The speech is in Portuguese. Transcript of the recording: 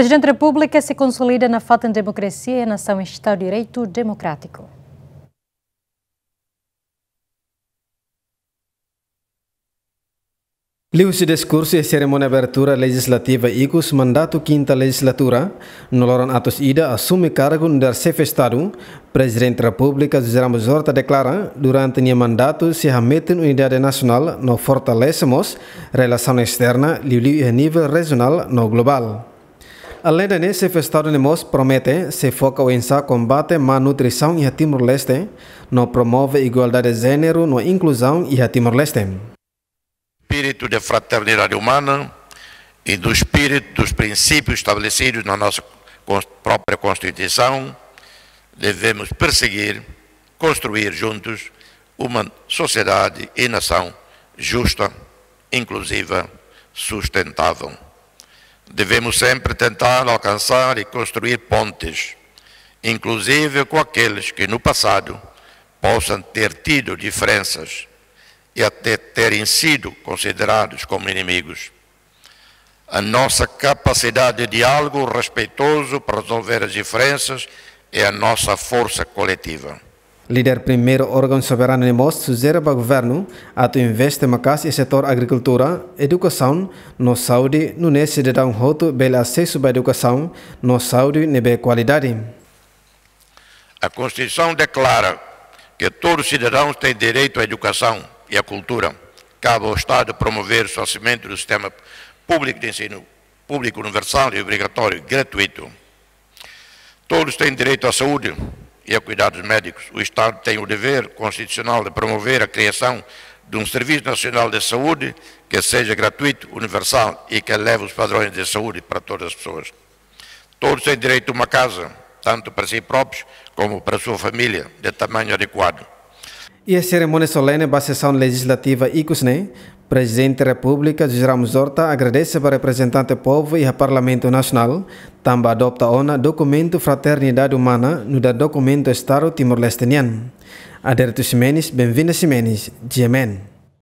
presidente da República se consolida na falta de democracia e nação em Estado de Direito Democrático. Liu-se discurso e cerimônia abertura legislativa IGUS, mandato quinta legislatura, no noloran atos ida assume cargo no chefe Estado, Presidente da República José Ramos Horta declara, durante o mandato se hameten unidade nacional no fortalecemos relação externa liu-liu e nível regional no global. Além de nesse festival de Mos promete se foca em sa combate malnutrição e a Timor-Leste, no promove igualdade de gênero, na inclusão e a Timor-Leste. Espírito de fraternidade humana e do espírito dos princípios estabelecidos na nossa própria Constituição, devemos perseguir, construir juntos uma sociedade e nação justa, inclusiva, sustentável. Devemos sempre tentar alcançar e construir pontes, inclusive com aqueles que no passado possam ter tido diferenças e até terem sido considerados como inimigos. A nossa capacidade de diálogo respeitoso para resolver as diferenças é a nossa força coletiva. Lider primeiro órgão soberano de MOS sugere para o governo a tu investe macas e setor agricultura, educação, no saúde, no ne cidadão roto pelo acesso à educação, no saúde e bem qualidade. A Constituição declara que todos os cidadãos têm direito à educação e à cultura. Cabe ao Estado promover o solicimento do sistema público de ensino público universal e obrigatório, gratuito. Todos têm direito à saúde, e a cuidados médicos. O Estado tem o dever constitucional de promover a criação de um Serviço Nacional de Saúde que seja gratuito, universal e que eleve os padrões de saúde para todas as pessoas. Todos têm direito a uma casa, tanto para si próprios como para a sua família, de tamanho adequado. E a cerimônia solene da sessão legislativa ICUSNE, né? Presidente da República, Geralmo Zorta, agradece para representante do povo e ao Parlamento Nacional Tambah adopta ona dokumentu fraternidade humana no da documento Estado timor lestenian Aderto Simenes, bem simenis, jemen.